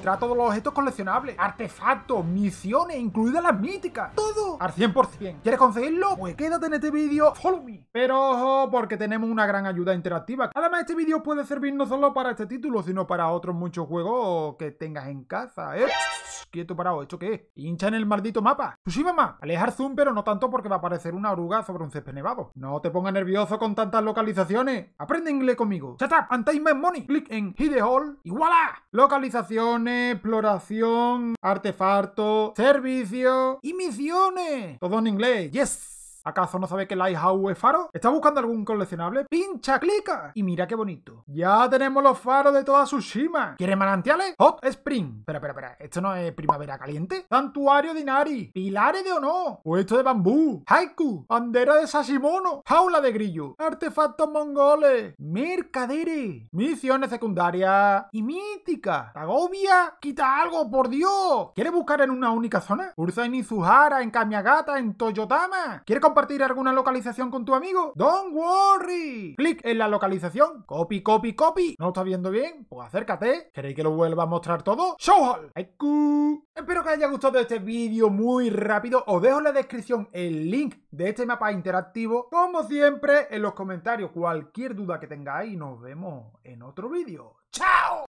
tra todos los objetos coleccionables, artefactos, misiones, incluidas las míticas. Todo al 100%. ¿Quieres conseguirlo? Pues quédate en este vídeo. Follow me. Pero ojo, porque tenemos una gran ayuda interactiva. Además, este vídeo puede servir no solo para este título, sino para otros muchos juegos que tengas en casa, ¿eh? quieto parado, ¿esto qué es? ¿Hincha en el maldito mapa? Pues sí, mamá. Alejar zoom, pero no tanto porque va a aparecer una oruga sobre un césped nevado. No te pongas nervioso con tantas localizaciones. Aprende inglés conmigo. Shut up and money. ¡Click en hide hall. y voilà. Localizaciones, exploración, artefacto, servicio y misiones. Todo en inglés. Yes. ¿Acaso no sabe que Lighthouse es faro? ¿Está buscando algún coleccionable? ¡Pincha, clica! Y mira qué bonito. Ya tenemos los faros de toda Tsushima. ¿Quieres manantiales? Hot Spring. Espera, espera, espera. ¿Esto no es primavera caliente? Santuario de Inari. Pilares de Ono. Puesto de bambú. Haiku. Bandera de Sashimono. Jaula de grillo. Artefactos mongoles. Mercaderes. Misiones secundarias. Y míticas. Agobia. Quita algo, por Dios. ¿Quieres buscar en una única zona? Ursa en en Kamiagata, en Toyotama. ¿Quieres compartir alguna localización con tu amigo? ¡Don't worry! Clic en la localización. Copy, copy, copy. ¿No lo estás viendo bien? Pues acércate. ¿Queréis que lo vuelva a mostrar todo? ¡Show ¡Showhall! Espero que haya gustado este vídeo muy rápido. Os dejo en la descripción el link de este mapa interactivo. Como siempre, en los comentarios cualquier duda que tengáis. Nos vemos en otro vídeo. ¡Chao!